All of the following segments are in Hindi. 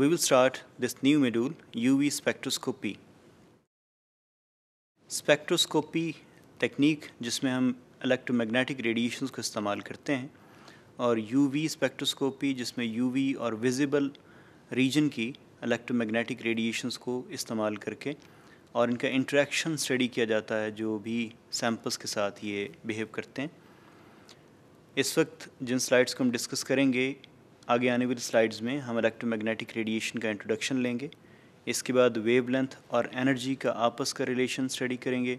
we will start this new module UV spectroscopy. Spectroscopy technique जिसमें हम इलेक्ट्रोमैग्नेटिक रेडिएशंस को इस्तेमाल करते हैं और यूवी स्पेक्ट्रोस्कोपी जिसमें यूवी और विजिबल रीजन की इलेक्ट्रोमैग्नेटिक रेडिएशंस को इस्तेमाल करके और इनका इंट्रैक्शन स्टडी किया जाता है जो भी सैम्पल्स के साथ ये बिहेव करते हैं इस वक्त जिन स्लाइड्स को हम डिस्कस करेंगे आगे आने वाली स्लाइड्स में हम इलेक्ट्रोमैग्नेटिक रेडिएशन का इंट्रोडक्शन लेंगे इसके बाद वेवलेंथ और एनर्जी का आपस का रिलेशन स्टडी करेंगे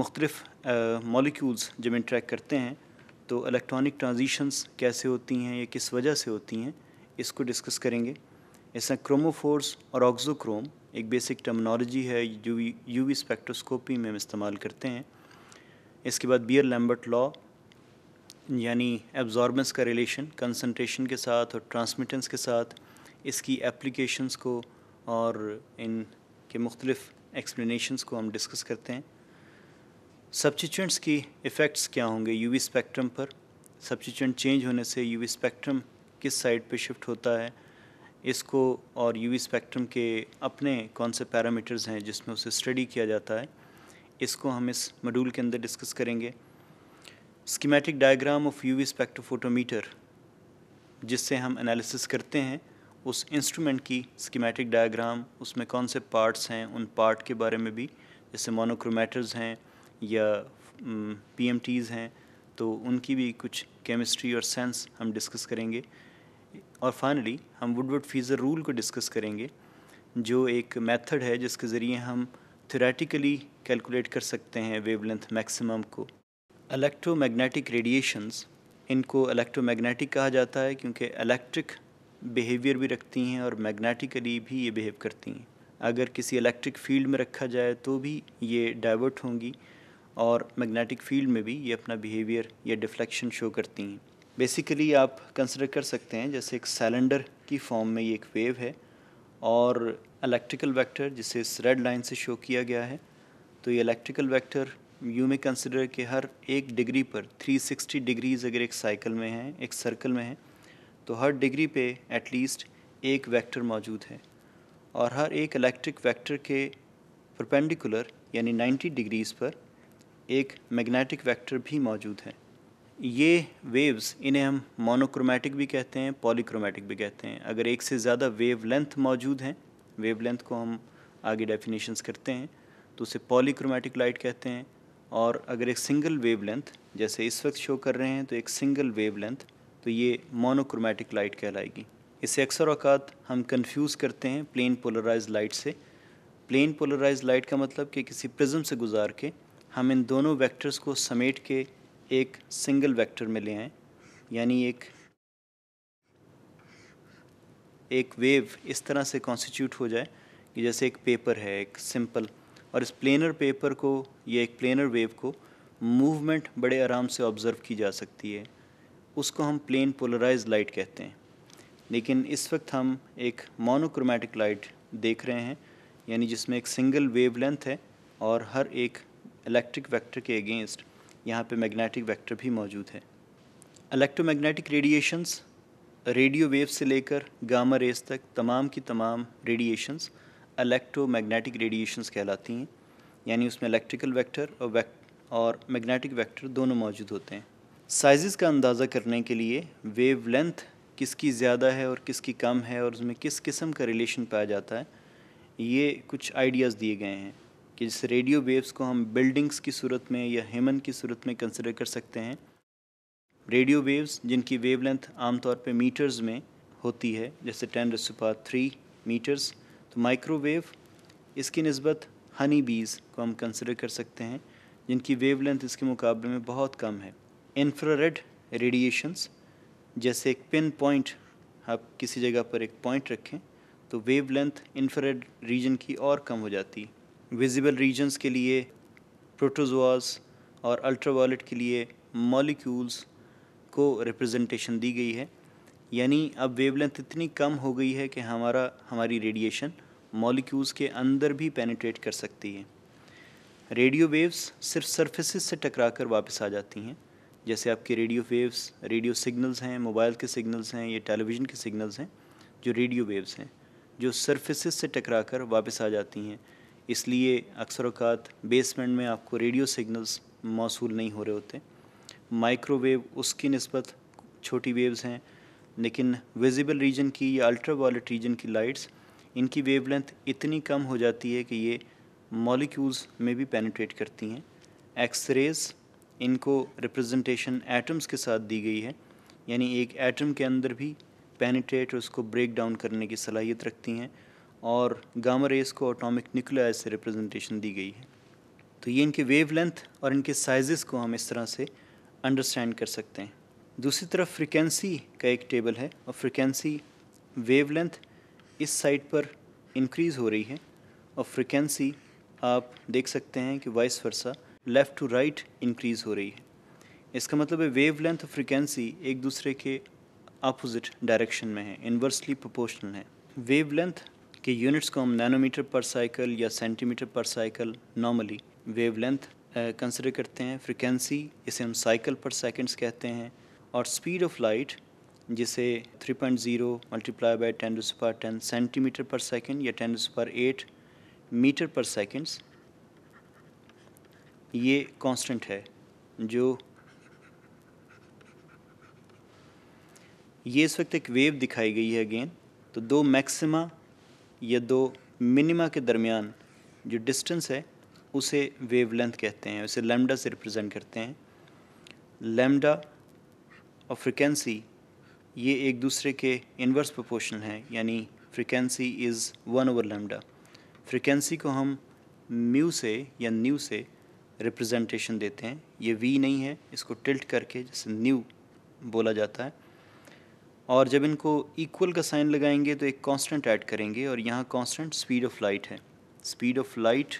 मुख्तलफ मॉलिक्यूल्स जब इंट्रैक्ट करते हैं तो इलेक्ट्रॉनिक ट्रांजिशंस कैसे होती हैं या किस वजह से होती हैं इसको डिस्कस करेंगे ऐसा क्रोमोफोर्स और ऑक्जोक्रोम एक बेसिक टर्मनोलॉजी है यूवी यूवी स्पेक्ट्रोस्कोपी में हम इस्तेमाल करते हैं इसके बाद बियर लैम्बर्ट लॉ यानी एब्जॉर्बेंस का रिलेशन कंसनट्रेशन के साथ और ट्रांसमिटेंस के साथ इसकी एप्लीकेशंस को और इन के मुख्तलिफ एक्सप्लेनेशंस को हम डिस्कस करते हैं सब्सटीट्यूंट्स की इफ़ेक्ट्स क्या होंगे यूवी स्पेक्ट्रम पर सब्सटीट्यूंट चेंज होने से यूवी स्पेक्ट्रम किस साइड पे शिफ्ट होता है इसको और यूवी स्पेक्ट्रम के अपने कौन से पैरामीटर्स हैं जिसमें उसे स्टडी किया जाता है इसको हम इस मॉड्यूल के अंदर डिस्कस करेंगे schematic diagram of UV spectrophotometer जिससे हम एनालिसिस करते हैं उस इंस्ट्रूमेंट की स्कीमेटिक डायग्राम उसमें कौन से पार्ट्स हैं उन पार्ट के बारे में भी जैसे मोनोक्रोमेटर्स हैं या पीएमटीज़ हैं तो उनकी भी कुछ केमिस्ट्री और सेंस हम डिस्कस करेंगे और फाइनली हम वुडवर्ड फीज़र रूल को डिस्कस करेंगे जो एक मेथड है जिसके ज़रिए हम थ्योरेटिकली कैलकुलेट कर सकते हैं वेवलेंथ मैक्सिमम को इलेक्ट्रोमैग्नेटिक रेडिएशंस इनको इलेक्ट्रोमैग्नेटिक कहा जाता है क्योंकि इलेक्ट्रिक बिहेवियर भी रखती हैं और मैग्नेटिकली भी ये बिहेव करती हैं अगर किसी इलेक्ट्रिक फील्ड में रखा जाए तो भी ये डाइवर्ट होंगी और मैग्नेटिक फील्ड में भी ये अपना बिहेवियर या डिफ्लेक्शन शो करती हैं बेसिकली आप कंसिडर कर सकते हैं जैसे एक सैलेंडर की फॉर्म में ये एक वेव है और इलेक्ट्रिकल वेक्टर जिसे इस रेड लाइन से शो किया गया है तो ये इलेक्ट्रिकल वेक्टर यू में कंसिडर कि हर एक डिग्री पर 360 डिग्रीज अगर एक साइकिल में है एक सर्कल में है तो हर डिग्री पे एटलीस्ट एक वेक्टर मौजूद है और हर एक इलेक्ट्रिक वेक्टर के परपेंडिकुलर यानी 90 डिग्रीज पर एक मैग्नेटिक वेक्टर भी मौजूद है ये वेव्स इन्हें हम मोनोक्रोमेटिक भी कहते हैं पॉलीक्रोमेटिक भी कहते हैं अगर एक से ज़्यादा वेव लेंथ मौजूद हैं वेव लेंथ को हम आगे डेफिनेशंस करते हैं तो उसे पॉलीक्रोमेटिक लाइट कहते हैं और अगर एक सिंगल वेवलेंथ जैसे इस वक्त शो कर रहे हैं तो एक सिंगल वेवलेंथ तो ये मोनोक्रोमेटिक लाइट कहलाएगी इसे अक्सर अवकात हम कंफ्यूज करते हैं प्लेन पोलराइज लाइट से प्लेन पोलराइज लाइट का मतलब कि किसी प्रिज्म से गुजार के हम इन दोनों वेक्टर्स को समेट के एक सिंगल वेक्टर में ले आएँ यानी एक एक वेव इस तरह से कॉन्स्टिट्यूट हो जाए कि जैसे एक पेपर है एक सिंपल और इस प्लेनर पेपर को या एक प्लेनर वेव को मूवमेंट बड़े आराम से ऑब्ज़र्व की जा सकती है उसको हम प्लेन पोलराइज लाइट कहते हैं लेकिन इस वक्त हम एक मोनोक्रोमेटिक लाइट देख रहे हैं यानी जिसमें एक सिंगल वेव लेंथ है और हर एक इलेक्ट्रिक वेक्टर के अगेंस्ट यहाँ पे मैग्नेटिक वेक्टर भी मौजूद है इलेक्ट्रोमैग्नेटिक रेडिएशंस रेडियो वेव से लेकर गामा रेस तक तमाम की तमाम रेडिएशंस इलेक्ट्रोमैग्नेटिक रेडिएशंस कहलाती हैं यानी उसमें इलेक्ट्रिकल वेक्टर और वेक और मैग्नेटिक वेक्टर दोनों मौजूद होते हैं साइज़ का अंदाज़ा करने के लिए वेव लेंथ किसकी ज़्यादा है और किसकी कम है और उसमें किस किस्म का रिलेशन पाया जाता है ये कुछ आइडियाज़ दिए गए हैं कि जैसे रेडियो वेव्स को हम बिल्डिंग्स की सूरत में या हेमन की सूरत में कंसिडर कर सकते हैं रेडियो वेव्स जिनकी वेवलेंथ आमतौर पे मीटर्स में होती है जैसे टेन रसुपा थ्री मीटर्स तो माइक्रोवेव इसकी नस्बत हनी बीज को हम कंसिडर कर सकते हैं जिनकी वेव लेंथ इसके मुकाबले में बहुत कम है इन्फ्रारेड रेडिएशंस जैसे एक पिन पॉइंट आप किसी जगह पर एक पॉइंट रखें तो वेव लेंथ इन्फ्रारेड रीजन की और कम हो जाती विजिबल रीजन्स के लिए प्रोटोजोआस और अल्ट्रावायलेट के लिए मॉलिक्यूल्स को रिप्रेजेंटेशन दी गई है यानी अब वेवलेंथ इतनी कम हो गई है कि हमारा हमारी रेडिएशन मॉलिक्यूल्स के अंदर भी पेनिट्रेट कर सकती है रेडियो वेव्स सिर्फ सरफेसिस से टकराकर वापस आ जाती हैं जैसे आपके रेडियो वेव्स रेडियो सिग्नल्स हैं मोबाइल के सिग्नल्स हैं या टेलीविज़न के सिग्नल्स हैं जो रेडियो वेव्स हैं जो सरफेसिस से टकराकर वापस आ जाती हैं इसलिए अक्सर अवकात बेसमेंट में आपको रेडियो सिग्नल्स मौसू नहीं हो रहे होते माइक्रोवेव उसकी नस्बत छोटी वेव्स हैं लेकिन विजिबल रीजन की या अल्ट्रा वायलेट रीजन की लाइट्स इनकी वेवलेंथ इतनी कम हो जाती है कि ये मॉलिक्यूल्स में भी पेनिट्रेट करती हैं एक्स रेज इनको रिप्रेजेंटेशन एटम्स के साथ दी गई है यानी एक एटम के अंदर भी पेनिट्रेट उसको ब्रेक डाउन करने की सलाहियत रखती हैं और गामा रेज को ऑटोमिक न्यूक्लियस से रिप्रेजेंटेशन दी गई है तो ये इनके वेवलेंथ और इनके साइज़ को हम इस तरह से अंडरस्टैंड कर सकते हैं दूसरी तरफ फ्रिक्वेंसी का एक टेबल है और फ्रीक्वेंसी वेवलेंथ इस साइड पर इंक्रीज़ हो रही है और फ्रीक्वेंसी आप देख सकते हैं कि vice versa left to right increase हो रही है इसका मतलब है वेव लेंथ और फ्रिक्वेंसी एक दूसरे के अपोजिट डायरेक्शन में है इन्वर्सली प्रोपोर्शनल है वेव लेंथ के यूनिट्स को हम नैनोमीटर पर साइकिल या सेंटीमीटर पर cycle normally wavelength consider करते हैं फ्रिक्वेंसी इसे हम साइकिल पर सेकेंड्स कहते हैं और स्पीड ऑफ लाइट जिसे 3.0 point zero multiply by ten to पर टेन सेंटीमीटर पर सेकेंड या टेन टू पर एट मीटर पर सेकेंड्स ये कांस्टेंट है जो ये इस वक्त एक वेव दिखाई गई है अगेन तो दो मैक्सिमा या दो मिनिमा के दरमियान जो डिस्टेंस है उसे वेवलेंथ कहते हैं उसे लेमडा से रिप्रेजेंट करते हैं लेमडा और फ्रिक्वेंसी ये एक दूसरे के इन्वर्स प्रोपोर्शनल हैं यानी frequency is one over lambda frequency को हम म्यू से या न्यू से रिप्रेजेंटेशन देते हैं ये वी नहीं है इसको टिल्ट करके जैसे न्यू बोला जाता है और जब इनको इक्वल का साइन लगाएंगे तो एक कांस्टेंट ऐड करेंगे और यहाँ कांस्टेंट स्पीड ऑफ लाइट है स्पीड ऑफ लाइट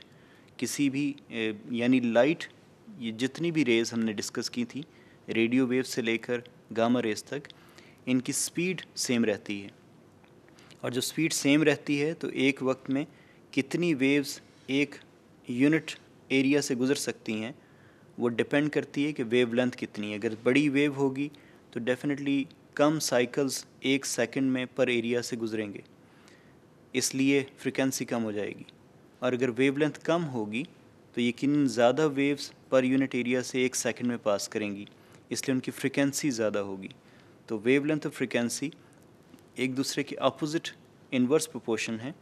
किसी भी यानी लाइट ये जितनी भी रेज़ हमने डिस्कस की थी रेडियो वेव से लेकर गामा रेस तक इनकी स्पीड सेम रहती है और जो स्पीड सेम रहती है तो एक वक्त में कितनी वेव्स एक यूनिट एरिया से गुजर सकती हैं वो डिपेंड करती है कि वेव लेंथ कितनी है अगर बड़ी वेव होगी तो डेफिनेटली कम साइकल्स एक सेकंड में पर एरिया से गुजरेंगे इसलिए फ्रिक्वेंसी कम हो जाएगी और अगर वेव लेंथ कम होगी तो यकीन ज़्यादा वेव्स पर यूनिट एरिया से एक सेकंड में पास करेंगी इसलिए उनकी फ्रिक्वेंसी ज़्यादा होगी तो लेंथ और फ्रिक्वेंसी एक दूसरे के अपोजिट इन्वर्स प्रोपोर्शन है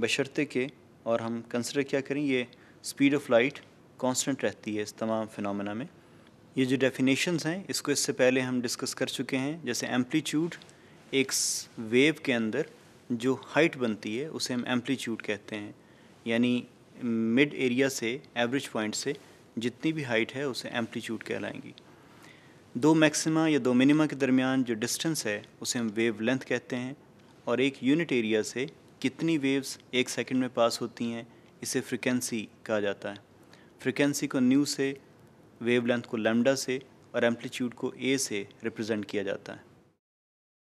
बशर्ते के और हम कंसिडर क्या करें ये स्पीड ऑफ लाइट कांस्टेंट रहती है इस तमाम फिनोमेना में ये जो डेफिनेशंस हैं इसको इससे पहले हम डिस्कस कर चुके हैं जैसे एम्पलीट्यूड एक वेव के अंदर जो हाइट बनती है उसे हम एम्पलीट्यूड कहते हैं यानी मिड एरिया से एवरेज पॉइंट से जितनी भी हाइट है उसे एम्पलीट्यूड कहलाएंगी दो मैक्सिमा या दो मिनिमा के दरमियान जो डिस्टेंस है उसे हम वेव लेंथ कहते हैं और एक यूनिट एरिया से कितनी वेव्स एक सेकंड में पास होती हैं इसे फ्रिक्वेंसी कहा जाता है फ्रिक्वेंसी को न्यू से वेव लेंथ को लेमडा से और एम्पलीट्यूड को ए से रिप्रेजेंट किया जाता है